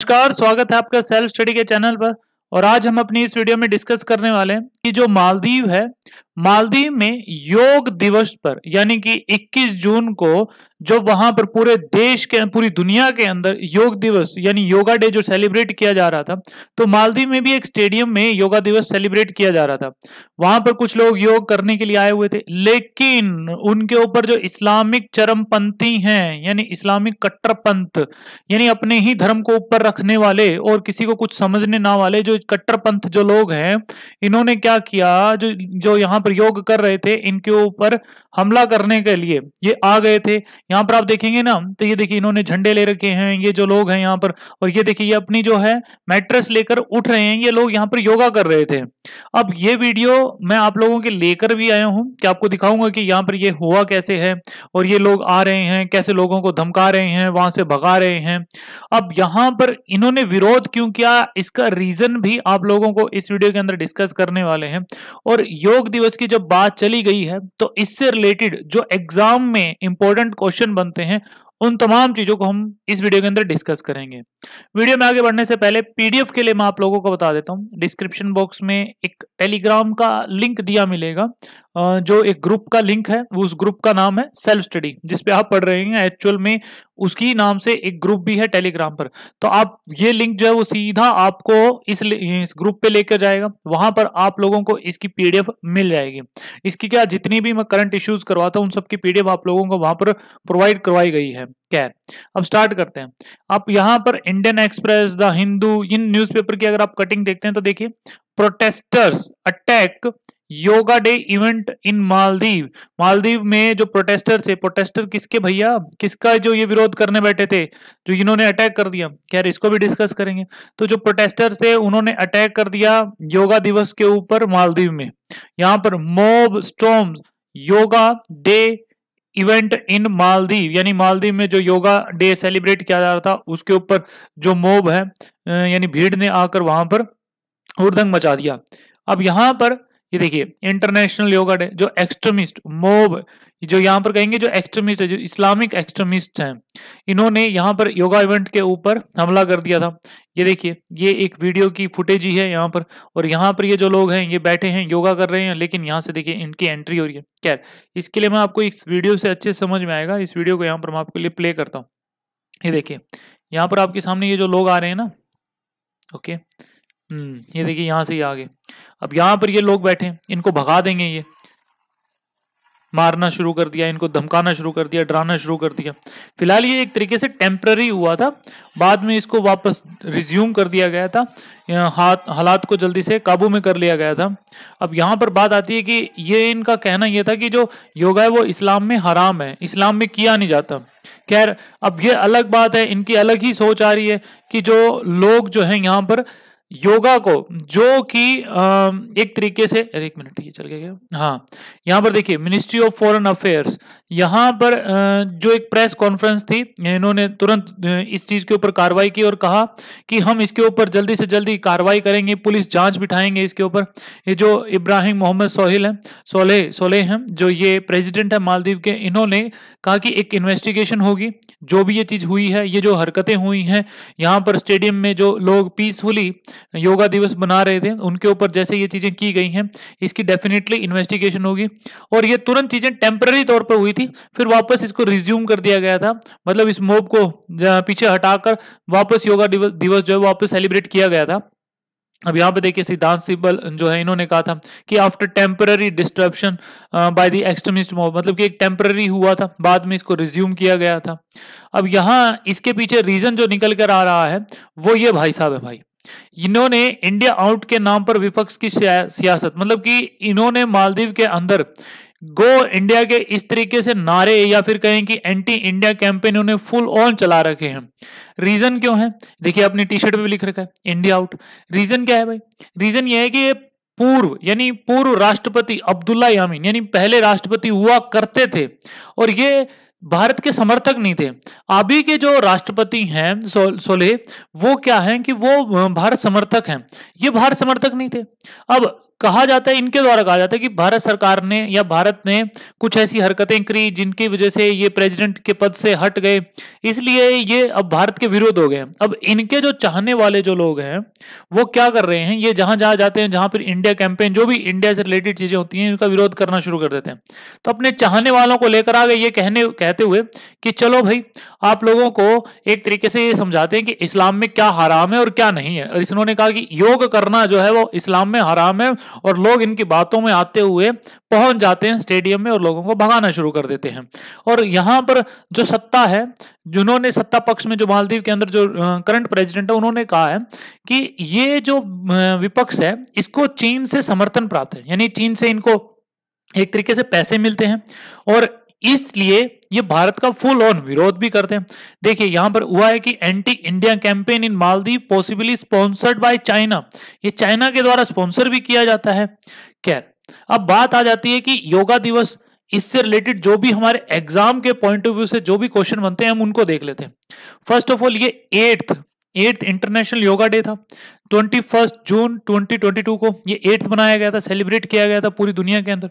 नमस्कार स्वागत है आपका सेल्फ स्टडी के चैनल पर और आज हम अपनी इस वीडियो में डिस्कस करने वाले हैं कि जो मालदीव है मालदीव में योग दिवस पर यानी कि 21 जून को जो वहां पर पूरे देश के पूरी दुनिया के अंदर योग दिवस यानी योगा डे जो सेलिब्रेट किया जा रहा था तो मालदीव में भी एक स्टेडियम में योगा दिवस सेलिब्रेट किया जा रहा था वहां पर कुछ लोग योग करने के लिए आए हुए थे लेकिन उनके ऊपर जो इस्लामिक चरमपंथी हैं यानी इस्लामिक कट्टरपंथ यानी अपने ही धर्म को ऊपर रखने वाले और किसी को कुछ समझने ना वाले जो कट्टरपंथ जो लोग हैं इन्होंने क्या किया जो जो यहाँ पर योग कर रहे थे इनके ऊपर हमला करने के लिए ये आ गए थे यहाँ पर आप देखेंगे ना तो ये देखिए इन्होंने झंडे ले रखे हैं ये जो लोग हैं यहाँ पर और ये देखिए ये अपनी जो है मैट्रेस लेकर उठ रहे हैं ये लोग यहाँ पर योगा कर रहे थे अब ये वीडियो मैं आप लोगों के लेकर भी आया हूँ कि आपको दिखाऊंगा कि यहाँ पर ये हुआ कैसे है और ये लोग आ रहे हैं कैसे लोगों को धमका रहे हैं वहां से भगा रहे हैं अब यहाँ पर इन्होंने विरोध क्यों किया इसका रीजन भी भी आप लोगों को इस वीडियो के अंदर डिस्कस करने वाले हैं और योग दिवस की जब बात चली गई है तो इससे रिलेटेड जो एग्जाम में इंपॉर्टेंट क्वेश्चन बनते हैं उन तमाम चीजों को हम इस वीडियो के अंदर डिस्कस करेंगे वीडियो में आगे बढ़ने से पहले पीडीएफ के लिए मैं आप लोगों को बता देता हूं डिस्क्रिप्शन बॉक्स में एक टेलीग्राम का लिंक दिया मिलेगा जो एक ग्रुप का लिंक है उस ग्रुप का नाम है सेल्फ स्टडी जिसपे आप पढ़ रहे हैं एक्चुअल में उसकी नाम से एक ग्रुप भी है टेलीग्राम पर तो आप ये लिंक जो है वो सीधा आपको इस, इस ग्रुप पे लेकर जाएगा वहां पर आप लोगों को इसकी पीडीएफ मिल जाएगी इसकी क्या जितनी भी मैं करंट इश्यूज करवाता हूँ उन सबकी पीडीएफ आप लोगों को वहां पर प्रोवाइड करवाई गई है खैर अब स्टार्ट करते हैं आप यहाँ पर Indian express the Hindu in news की अगर आप कटिंग देखते हैं तो देखिए protesters attack yoga day event in Maldives Maldives में जो प्रोटेस्टर थे प्रोटेस्टर किसके भैया किसका जो ये विरोध करने बैठे थे जो इन्होंने अटैक कर दिया खैर इसको भी डिस्कस करेंगे तो जो प्रोटेस्टर थे उन्होंने अटैक कर दिया योगा दिवस के ऊपर मालदीव में यहाँ पर mob storm yoga day event in Maldives यानी मालदीव में जो योगा डे सेलिब्रेट किया जा रहा था उसके ऊपर जो मोब है यानी भीड़ ने आकर वहां पर उर्दंग मचा दिया अब यहां पर ये देखिए इंटरनेशनल योगा डे जो एक्सट्रीमिस्ट मोब जो यहाँ पर कहेंगे जो एक्सट्रीमिस्ट है जो इस्लामिक एक्सट्रीमिस्ट हैं इन्होंने यहाँ पर योगा इवेंट के ऊपर हमला कर दिया था ये देखिए ये एक वीडियो की फुटेज ही है यहाँ पर और यहाँ पर ये जो लोग हैं ये बैठे हैं योगा कर रहे हैं लेकिन यहाँ से देखिए इनकी एंट्री हो रही है खैर इसके लिए मैं आपको इस वीडियो से अच्छे समझ में आएगा इस वीडियो को यहाँ पर मैं आपके लिए प्ले करता हूँ ये देखिए यहाँ पर आपके सामने ये जो लोग आ रहे हैं ना ओके okay. हम्म। ये देखिए यहां से ही आगे अब यहाँ पर ये लोग बैठे इनको भगा देंगे ये मारना शुरू कर दिया इनको धमकाना शुरू कर दिया डराना शुरू कर दिया फिलहाल ये एक तरीके से टेम्प्ररी हुआ था बाद में इसको वापस रिज्यूम कर दिया गया था हाथ हालात को जल्दी से काबू में कर लिया गया था अब यहाँ पर बात आती है कि ये इनका कहना यह था कि जो योगा है वो इस्लाम में हराम है इस्लाम में किया नहीं जाता खैर अब ये अलग बात है इनकी अलग ही सोच आ रही है कि जो लोग जो है यहाँ पर योगा को जो कि एक तरीके से अरे एक मिनट ये चल गया क्या हाँ यहाँ पर देखिए मिनिस्ट्री ऑफ फॉरेन अफेयर्स यहाँ पर जो एक प्रेस कॉन्फ्रेंस थी इन्होंने तुरंत इस चीज़ के ऊपर कार्रवाई की और कहा कि हम इसके ऊपर जल्दी से जल्दी कार्रवाई करेंगे पुलिस जांच बिठाएंगे इसके ऊपर ये जो इब्राहिम मोहम्मद सोहेल हैं सोले सोले हैं जो ये प्रेजिडेंट है मालदीव के इन्होंने कहा कि एक इन्वेस्टिगेशन होगी जो भी ये चीज़ हुई है ये जो हरकतें हुई हैं यहाँ पर स्टेडियम में जो लोग पीसफुली योगा दिवस बना रहे थे उनके ऊपर जैसे ये चीजें की गई हैं इसकी डेफिनेटली इन्वेस्टिगेशन होगी और ये तुरंत चीजें टेम्पररी तौर पर हुई थी फिर वापस इसको रिज्यूम कर दिया गया था मतलब इस मोब को पीछे हटाकर वापस योगा दिवस, जो है वापस सेलिब्रेट किया गया था अब यहाँ पे देखिए सिद्धांत सिब्बल जो है इन्होंने कहा था कि after temporary disruption by the extremist mob मतलब कि एक टेम्पररी हुआ था बाद में इसको रिज्यूम किया गया था अब यहाँ इसके पीछे रीजन जो निकल कर आ रहा है वो ये भाई साहब है भाई इन्होंने इंडिया आउट के नाम पर विपक्ष की सियासत मतलब कि इन्होंने मालदीव के अंदर गो इंडिया के इस तरीके से नारे या फिर कहें कि एंटी इंडिया कैंपेन उन्हें फुल ऑन चला रखे हैं रीजन क्यों है देखिए अपनी टी शर्ट पे भी लिख रखा है इंडिया आउट रीजन क्या है भाई रीजन यह है कि ये पूर्व यानी पूर्व राष्ट्रपति अब्दुल्ला यामीन यानी पहले राष्ट्रपति हुआ करते थे और ये भारत के समर्थक नहीं थे अभी के जो राष्ट्रपति हैं सो, सोले वो क्या है कि वो भारत समर्थक हैं ये भारत समर्थक नहीं थे अब कहा जाता है इनके द्वारा कहा जाता है कि भारत सरकार ने या भारत ने कुछ ऐसी हरकतें करी जिनकी वजह से ये प्रेसिडेंट के पद से हट गए इसलिए ये अब भारत के विरोध हो गए अब इनके जो चाहने वाले जो लोग हैं वो क्या कर रहे हैं ये जहां जहां जाते हैं जहां पर इंडिया कैंपेन जो भी इंडिया से रिलेटेड चीजें होती हैं इनका विरोध करना शुरू कर देते हैं तो अपने चाहने वालों को लेकर आ गए ये कहने कहते हुए कि चलो भाई आप लोगों को एक तरीके से ये समझाते हैं कि इस्लाम में क्या हराम है और क्या नहीं है और इन्होंने कहा कि योग करना जो है वो इस्लाम में हराम है और लोग इनकी बातों में आते हुए पहुंच जाते हैं स्टेडियम में और लोगों को भगाना शुरू कर देते हैं और यहाँ पर जो सत्ता है जिन्होंने सत्ता पक्ष में जो मालदीव के अंदर जो करंट प्रेसिडेंट है उन्होंने कहा है कि ये जो विपक्ष है इसको चीन से समर्थन प्राप्त है यानी चीन से इनको एक तरीके से पैसे मिलते हैं और इसलिए ये भारत का फुल ऑन विरोध भी करते हैं देखिए यहां पर हुआ है कि anti India campaign in Maldives possibly sponsored by China ये चाइना के द्वारा स्पॉन्सर भी किया जाता है खैर अब बात आ जाती है कि योगा दिवस इससे रिलेटेड जो भी हमारे एग्जाम के पॉइंट ऑफ व्यू से जो भी क्वेश्चन बनते हैं हम उनको देख लेते हैं फर्स्ट ऑफ ऑल ये eighth eighth international yoga day था ट्वेंटी फर्स्ट जून 2022 को ये एट्थ बनाया गया था सेलिब्रेट किया गया था पूरी दुनिया के अंदर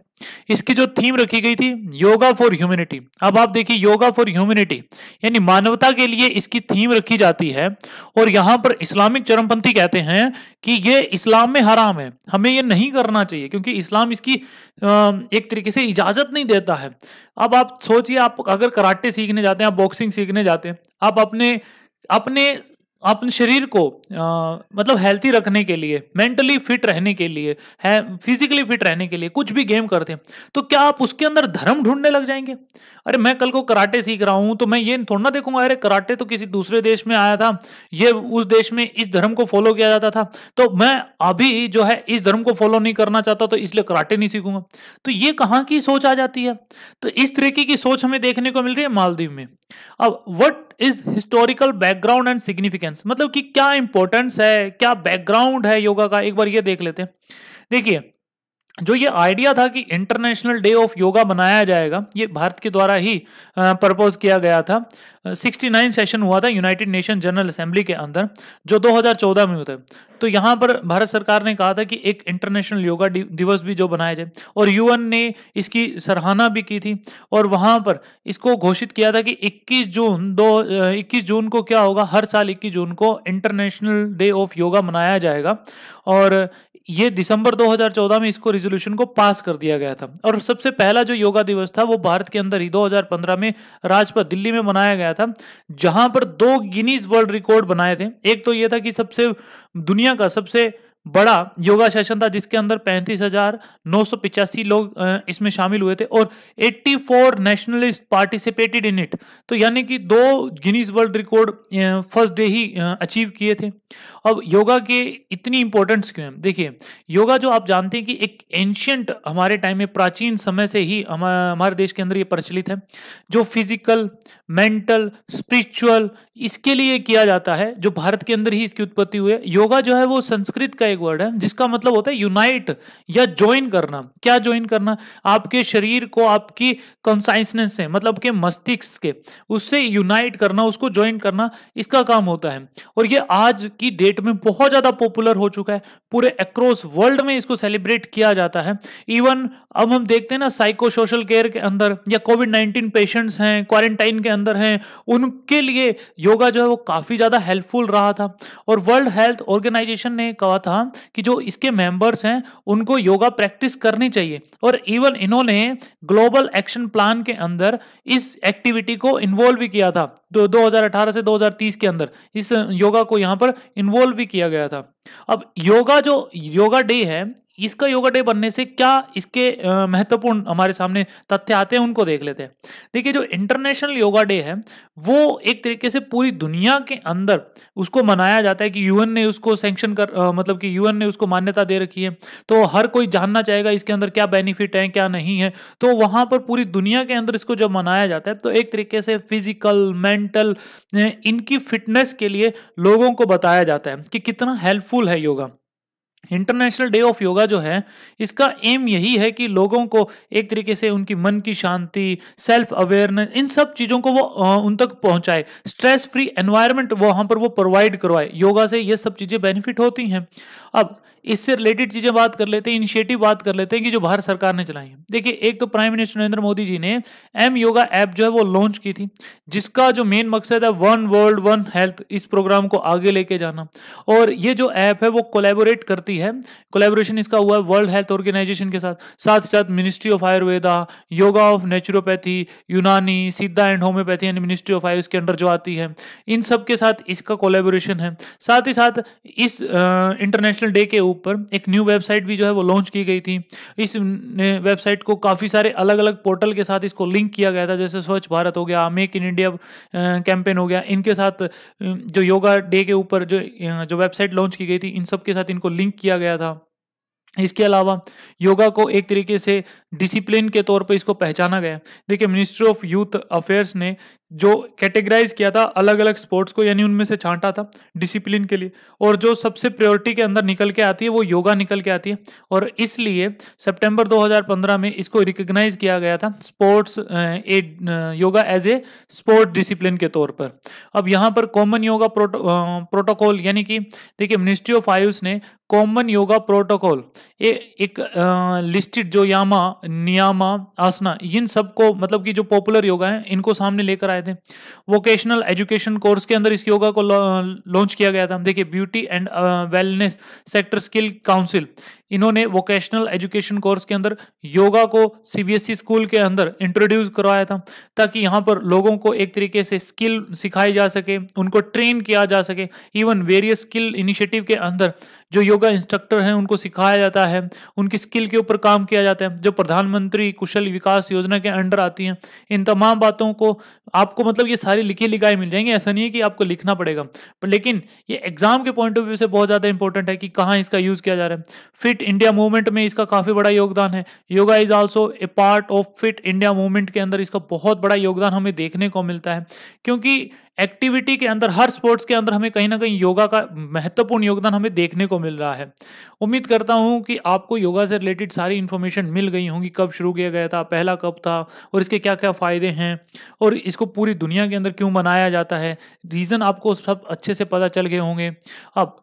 इसकी जो थीम रखी गई थी योगा फॉर ह्यूमिनिटी अब आप देखिए योगा फॉर ह्यूमिनिटी यानी मानवता के लिए इसकी थीम रखी जाती है और यहाँ पर इस्लामिक चरमपंथी कहते हैं कि ये इस्लाम में हराम है हमें ये नहीं करना चाहिए क्योंकि इस्लाम इसकी एक तरीके से इजाजत नहीं देता है अब आप सोचिए आप अगर कराटे सीखने जाते हैं आप बॉक्सिंग सीखने जाते हैं आप अपने अपने अपने शरीर को आ, मतलब हेल्थी रखने के लिए मेंटली फिट रहने के लिए है फिजिकली फिट रहने के लिए कुछ भी गेम करते हैं तो क्या आप उसके अंदर धर्म ढूंढने लग जाएंगे अरे मैं कल को कराटे सीख रहा हूं तो मैं ये थोड़ा ना देखूंगा अरे कराटे तो किसी दूसरे देश में आया था ये उस देश में इस धर्म को फॉलो किया जाता था तो मैं अभी जो है इस धर्म को फॉलो नहीं करना चाहता तो इसलिए कराटे नहीं सीखूंगा तो ये कहाँ की सोच आ जाती है तो इस तरीके की सोच हमें देखने को मिल रही है मालदीव में अब what is historical background and significance मतलब कि क्या इंपॉर्टेंस है क्या बैकग्राउंड है योगा का एक बार ये देख लेते हैं देखिए जो ये आइडिया था कि इंटरनेशनल डे ऑफ योगा मनाया जाएगा ये भारत के द्वारा ही प्रपोज किया गया था 69 सेशन हुआ था यूनाइटेड नेशन जनरल असेंबली के अंदर जो 2014 में हुए थे तो यहाँ पर भारत सरकार ने कहा था कि एक इंटरनेशनल योगा दिवस भी जो बनाया जाए और यूएन ने इसकी सराहना भी की थी और वहाँ पर इसको घोषित किया था कि 21 जून दो इक्कीस जून को क्या होगा हर साल 21 जून को इंटरनेशनल डे ऑफ योगा मनाया जाएगा और ये दिसंबर 2014 में इसको रेजोल्यूशन को पास कर दिया गया था और सबसे पहला जो योगा दिवस था वो भारत के अंदर ही 2015 में राजपथ दिल्ली में मनाया गया था जहां पर दो गिनीज वर्ल्ड रिकॉर्ड बनाए थे एक तो ये था कि सबसे दुनिया का सबसे बड़ा योगा सेशन था जिसके अंदर पैंतीस हजार नौ सौ पिचासी लोग इसमें शामिल हुए थे और 84 नेशनलिस्ट पार्टिसिपेटेड इन इट तो यानी कि दो Guinness world record first day ही अचीव किए थे अब योगा के इतनी इंपॉर्टेंस क्यों है देखिए योगा जो आप जानते हैं कि एक एंशियंट हमारे टाइम में प्राचीन समय से ही हमारे देश के अंदर ये प्रचलित है जो फिजिकल मेंटल स्पिरिचुअल इसके लिए किया जाता है जो भारत के अंदर ही इसकी उत्पत्ति हुई है योगा जो है वो संस्कृत का का एक वर्ड है जिसका मतलब होता है यूनाइट या ज्वाइन करना क्या ज्वाइन करना आपके शरीर को आपकी कंसाइसनेस से मतलब के मस्तिष्क के उससे यूनाइट करना उसको ज्वाइन करना इसका काम होता है और ये आज की डेट में बहुत ज़्यादा पॉपुलर हो चुका है पूरे अक्रॉस वर्ल्ड में इसको सेलिब्रेट किया जाता है इवन अब हम देखते हैं ना साइको सोशल केयर के अंदर या कोविड नाइन्टीन पेशेंट्स हैं क्वारंटाइन के अंदर हैं उनके लिए योगा जो है वो काफ़ी ज़्यादा हेल्पफुल रहा था और वर्ल्ड हेल्थ ऑर्गेनाइजेशन ने कहा था कहा कि जो इसके मेंबर्स हैं उनको योगा प्रैक्टिस करनी चाहिए और इवन इन्होंने ग्लोबल एक्शन प्लान के अंदर इस एक्टिविटी को इन्वॉल्व भी किया था दो हजार से 2030 के अंदर इस योगा को यहाँ पर इन्वॉल्व भी किया गया था अब योगा जो योगा डे है इसका योगा डे बनने से क्या इसके महत्वपूर्ण हमारे सामने तथ्य आते हैं उनको देख लेते हैं देखिए जो इंटरनेशनल योगा डे है वो एक तरीके से पूरी दुनिया के अंदर उसको मनाया जाता है कि यूएन ने उसको सेंक्शन कर आ, मतलब कि यूएन ने उसको मान्यता दे रखी है तो हर कोई जानना चाहेगा इसके अंदर क्या बेनिफिट है क्या नहीं है तो वहां पर पूरी दुनिया के अंदर इसको जब मनाया जाता है तो एक तरीके से फिजिकल मेंटल इनकी फिटनेस के लिए लोगों को बताया जाता है कि कितना हेल्पफुल यूजफुल है yoga international day of yoga जो है इसका एम यही है कि लोगों को एक तरीके से उनकी मन की शांति सेल्फ अवेयरनेस इन सब चीज़ों को वो उन तक पहुंचाए स्ट्रेस फ्री एनवायरनमेंट वहां पर वो प्रोवाइड करवाए योगा से ये सब चीज़ें बेनिफिट होती हैं अब इससे रिलेटेड चीजें बात कर लेते हैं इनिशिएटिव बात कर लेते हैं कि जो भारत सरकार ने चलाई है देखिए एक तो प्राइम मिनिस्टर नरेंद्र मोदी जी ने एम योगा ऐप जो है वो लॉन्च की थी जिसका जो मेन मकसद है वन वर्ल्ड वन हेल्थ इस प्रोग्राम को आगे लेके जाना और ये जो ऐप है वो कोलेबोरेट करती है कोलेबोरेशन इसका हुआ है वर्ल्ड हेल्थ ऑर्गेनाइजेशन के साथ साथ ही साथ ministry of Ayurveda yoga of naturopathy Unani Siddha and homeopathy and ministry of AYUSH के अंडर जो आती है इन सब के साथ इसका कोलेबोरेशन है साथ ही साथ इस इंटरनेशनल डे के ऊपर एक न्यू वेबसाइट भी जो है वो लॉन्च की गई थी इस वेबसाइट को काफ़ी सारे अलग अलग पोर्टल के साथ इसको लिंक किया गया था जैसे स्वच्छ भारत हो गया मेक इन इंडिया कैंपेन हो गया इनके साथ जो योगा डे के ऊपर जो जो वेबसाइट लॉन्च की गई थी इन सब के साथ इनको लिंक किया गया था इसके अलावा योगा को एक तरीके से डिसिप्लिन के तौर पे इसको पहचाना गया देखिए मिनिस्ट्री ऑफ यूथ अफेयर्स ने जो कैटेगराइज किया था अलग अलग स्पोर्ट्स को यानी उनमें से छांटा था डिसिप्लिन के लिए और जो सबसे प्रायोरिटी के अंदर निकल के आती है वो योगा निकल के आती है और इसलिए सितंबर 2015 में इसको रिकग्नाइज किया गया था sports a yoga as a sport discipline के तौर पर अब यहाँ पर कॉमन योगा प्रोटोकॉल यानी कि देखिए मिनिस्ट्री ऑफ आयुष ने कॉमन योगा प्रोटोकॉल ये एक लिस्टेड जो यामा नियामा आसना इन सबको मतलब कि जो पॉपुलर योगा है इनको सामने लेकर आए थे वोकेशनल एजुकेशन कोर्स के अंदर इस योगा को लॉन्च किया गया था देखिए beauty and wellness sector skill council इन्होंने वोकेशनल एजुकेशन कोर्स के अंदर योगा को सीबीएसई स्कूल e के अंदर इंट्रोड्यूस करवाया था ताकि यहाँ पर लोगों को एक तरीके से स्किल सिखाई जा सके उनको ट्रेन किया जा सके इवन वेरियस स्किल इनिशिएटिव के अंदर जो योगा इंस्ट्रक्टर हैं उनको सिखाया जाता है उनकी स्किल के ऊपर काम किया जाता है जो प्रधानमंत्री कुशल विकास योजना के अंडर आती हैं इन तमाम बातों को आपको मतलब ये सारी लिखी लिखाई मिल जाएंगी ऐसा नहीं है कि आपको लिखना पड़ेगा लेकिन ये एग्जाम के पॉइंट ऑफ व्यू से बहुत ज़्यादा इंपॉर्टेंट है कि कहाँ इसका यूज़ किया जा रहा है फिट फिट इंडिया मूवमेंट में इसका काफी बड़ा योगदान है yoga is also a part of fit India movement के अंदर इसका बहुत बड़ा योगदान हमें देखने को मिलता है क्योंकि एक्टिविटी के अंदर हर स्पोर्ट्स के अंदर हमें कहीं ना कहीं योगा का महत्वपूर्ण योगदान हमें देखने को मिल रहा है उम्मीद करता हूं कि आपको योगा से रिलेटेड सारी इन्फॉर्मेशन मिल गई होंगी कब शुरू किया गया था पहला कब था और इसके क्या क्या फ़ायदे हैं और इसको पूरी दुनिया के अंदर क्यों मनाया जाता है रीज़न आपको सब अच्छे से पता चल गए होंगे अब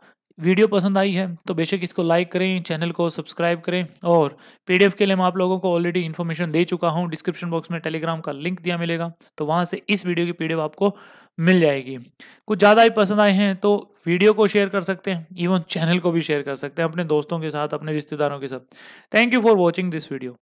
वीडियो पसंद आई है तो बेशक इसको लाइक करें चैनल को सब्सक्राइब करें और पीडीएफ के लिए मैं आप लोगों को ऑलरेडी इन्फॉर्मेशन दे चुका हूं डिस्क्रिप्शन बॉक्स में टेलीग्राम का लिंक दिया मिलेगा तो वहां से इस वीडियो की पीडीएफ आपको मिल जाएगी कुछ ज़्यादा ही पसंद आए हैं तो वीडियो को शेयर कर सकते हैं इवन चैनल को भी शेयर कर सकते हैं अपने दोस्तों के साथ अपने रिश्तेदारों के साथ thank you for watching this video